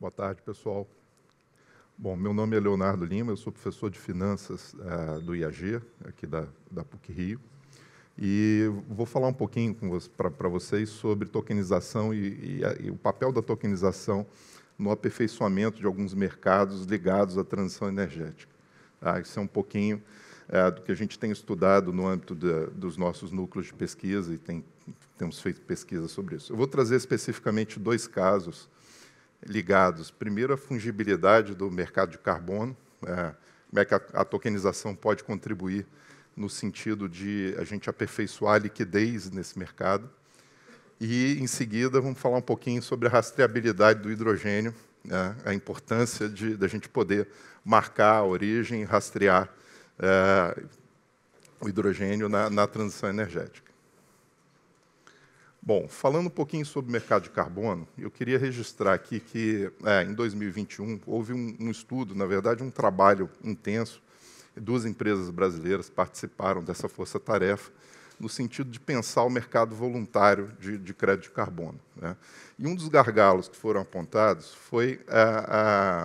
Boa tarde, pessoal. Bom, meu nome é Leonardo Lima, eu sou professor de finanças eh, do IAG, aqui da, da PUC Rio. E vou falar um pouquinho para vocês sobre tokenização e, e, a, e, o papel da tokenização no aperfeiçoamento de alguns mercados ligados à transição energética. Ah, isso é um pouquinho eh, do que a gente tem estudado no âmbito dos nossos núcleos de pesquisa e tem, temos feito pesquisa sobre isso. Eu vou trazer especificamente dois casos ligados, primeiro, a fungibilidade do mercado de carbono, é, como é que a, a tokenização pode contribuir no sentido de a gente aperfeiçoar a liquidez nesse mercado. E, em seguida, vamos falar um pouquinho sobre a rastreabilidade do hidrogênio, né, a importância de da gente poder marcar a origem e rastrear é, o hidrogênio na, na transição energética. Bom, falando um pouquinho sobre o mercado de carbono, eu queria registrar aqui que é, em 2021 houve um, um, estudo, na verdade, um trabalho intenso. Duas empresas brasileiras participaram dessa força-tarefa no sentido de pensar o mercado voluntário de, de crédito de carbono. Né? E um dos gargalos que foram apontados foi a,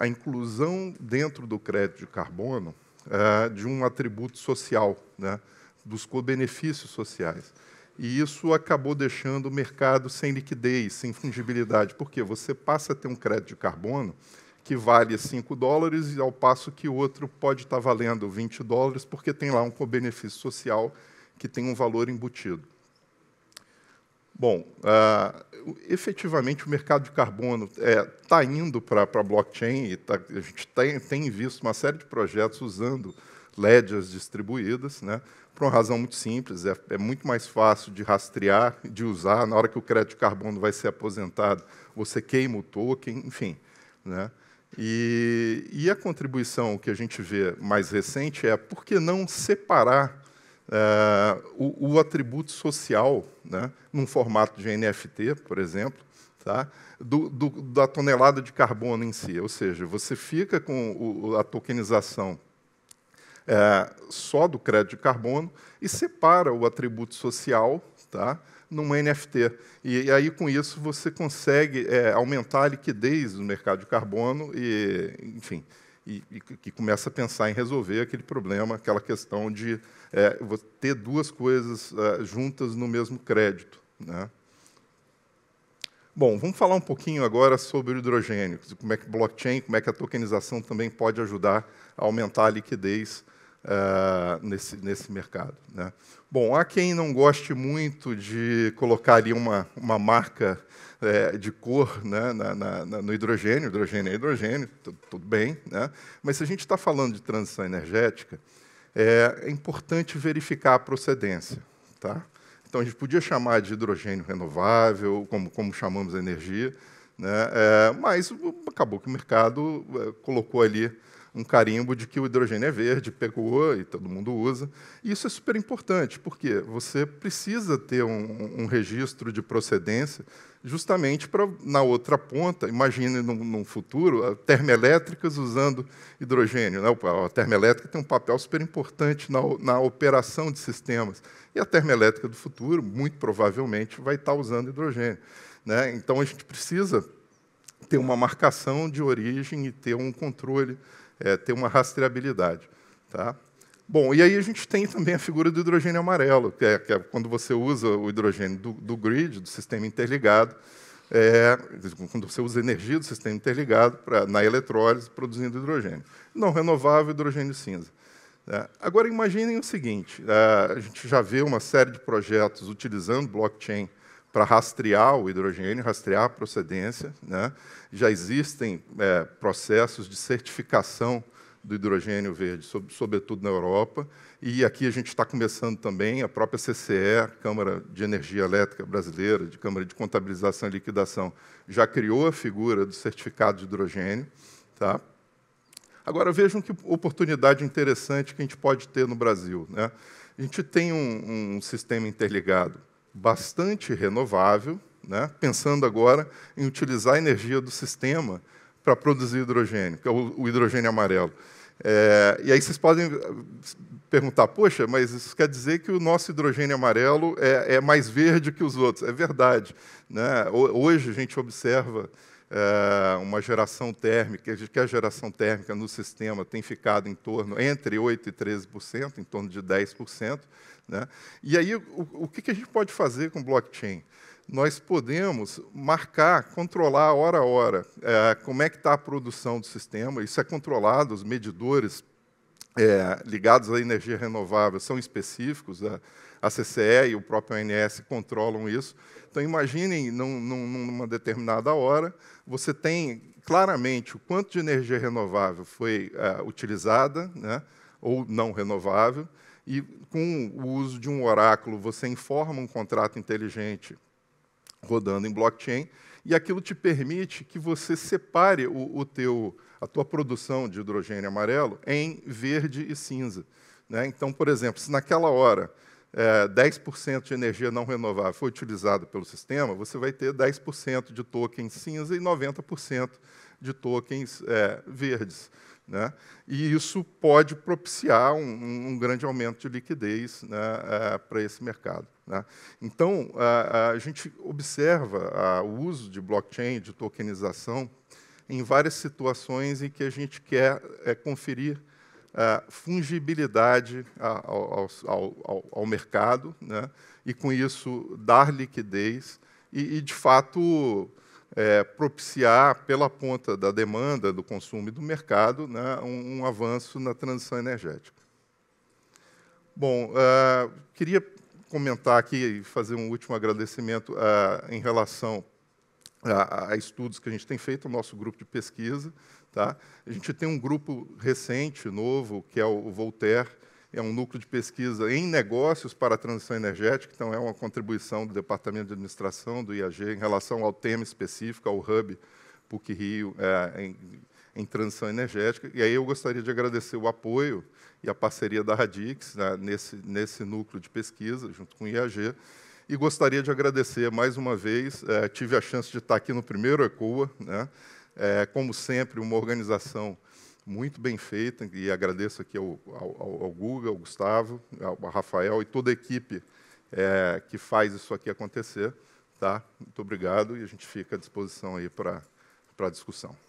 a, a inclusão dentro do crédito de carbono a, é, de um atributo social, né, dos co-benefícios sociais. E isso acabou deixando o mercado sem liquidez, sem fungibilidade. porque Você passa a ter um crédito de carbono que vale 5 dólares, e ao passo que o outro pode estar valendo 20 dólares, porque tem lá um benefício social que tem um valor embutido. Bom, uh, efetivamente o mercado de carbono está é, tá indo para a blockchain, e tá, a gente tem, tem, visto uma série de projetos usando LEDs distribuídas, né? por uma razão muito simples, é, é, muito mais fácil de rastrear, de usar, na hora que o crédito de carbono vai ser aposentado, você queima o token, enfim. Né? E, e a contribuição que a gente vê mais recente é por que não separar é, o, o, atributo social, né, num formato de NFT, por exemplo, tá, do, do, da tonelada de carbono em si. Ou seja, você fica com o, a tokenização é, só do crédito de carbono e separa o atributo social tá, numa NFT. E, e aí, com isso, você consegue é, aumentar a liquidez do mercado de carbono e, enfim, e, e, que começa a pensar em resolver aquele problema, aquela questão de é, ter duas coisas é, juntas no mesmo crédito. Né? Bom, vamos falar um pouquinho agora sobre o hidrogênio, como é que blockchain, como é que a tokenização também pode ajudar a aumentar a liquidez uh, nesse, nesse mercado. Né? Bom, há quem não goste muito de colocar ali uma, uma marca é, de cor né, na, na, no hidrogênio, hidrogênio é hidrogênio, tudo, bem, né? mas se a gente está falando de transição energética, é, é importante verificar a procedência. Tá? Então, a gente podia chamar de hidrogênio renovável, como, como chamamos a energia, né? É, mas acabou que o mercado é, colocou ali um carimbo de que o hidrogênio é verde, pegou e todo mundo usa. E isso é super importante, porque você precisa ter um, um registro de procedência justamente para, na outra ponta, imagine num, num futuro, termoelétricas usando hidrogênio. Né? A termoelétrica tem um papel super importante na, na, operação de sistemas. E a termoelétrica do futuro, muito provavelmente, vai estar usando hidrogênio. Né? Então, a gente precisa ter uma marcação de origem e ter um controle é, ter uma rastreabilidade. Tá? Bom, e aí a gente tem também a figura do hidrogênio amarelo, que é, que é quando você usa o hidrogênio do, do grid, do sistema interligado, é, quando você usa energia do sistema interligado pra, na eletrólise produzindo hidrogênio. Não renovável, hidrogênio cinza. É, agora imaginem o seguinte: a gente já vê uma série de projetos utilizando blockchain para rastrear o hidrogênio, rastrear a procedência. Né? Já existem é, processos de certificação do hidrogênio verde, sobretudo na Europa, e aqui a gente está começando também a própria CCE, Câmara de Energia Elétrica Brasileira, de Câmara de Contabilização e Liquidação, já criou a figura do certificado de hidrogênio. Tá? Agora vejam que oportunidade interessante que a gente pode ter no Brasil. Né? A gente tem um, um sistema interligado bastante renovável, né? pensando agora em utilizar a energia do sistema para produzir hidrogênio, que é o, hidrogênio amarelo. É, e aí vocês podem eh, perguntar, poxa, mas isso quer dizer que o nosso hidrogênio amarelo é, é mais verde que os outros. É verdade. Né? Hoje a gente observa é, uma geração térmica, que a geração térmica no sistema tem ficado em torno, entre 8% e 13%, em torno de 10%, né? E aí, o, o que a gente pode fazer com blockchain? Nós podemos marcar, controlar hora a hora é, como é que está a produção do sistema, isso é controlado, os medidores é, ligados à energia renovável são específicos, a, a CCE e o próprio ANS controlam isso. Então, imaginem, num, numa determinada hora, você tem claramente o quanto de energia renovável foi uh, utilizada, né, ou não renovável, e com o uso de um oráculo, você informa um contrato inteligente rodando em blockchain e aquilo te permite que você separe o, o teu, a tua produção de hidrogênio amarelo em verde e cinza. Né? Então, por exemplo, se naquela hora é, 10% de energia não renovável foi utilizada pelo sistema, você vai ter 10% de tokens cinza e 90% de tokens é, verdes. Né? E isso pode propiciar um, um grande aumento de liquidez né, eh, para esse mercado. Né? Então, a, a, gente observa o uso de blockchain, de tokenização, em várias situações em que a gente quer eh, conferir eh, fungibilidade ao, ao, ao, ao mercado, né? e com isso dar liquidez e, e de fato, é, propiciar, pela ponta da demanda, do consumo e do mercado, né, um, um, avanço na transição energética. Bom, uh, queria comentar aqui e fazer um último agradecimento uh, em relação a, a, estudos que a gente tem feito, o nosso grupo de pesquisa. Tá? A gente tem um grupo recente, novo, que é o Voltaire, é um núcleo de pesquisa em negócios para a transição energética, então é uma contribuição do Departamento de Administração do IAG em relação ao tema específico, ao hub PUC Rio é, em, em, transição energética. E aí eu gostaria de agradecer o apoio e a parceria da Radix né, nesse, nesse núcleo de pesquisa, junto com o IAG. E gostaria de agradecer mais uma vez, é, tive a chance de estar aqui no primeiro ECOA, né, é, como sempre, uma organização muito bem feita, e agradeço aqui ao, ao, ao Guga, ao Gustavo, ao Rafael e toda a equipe é, que faz isso aqui acontecer. Tá? Muito obrigado e a gente fica à disposição aí para a discussão.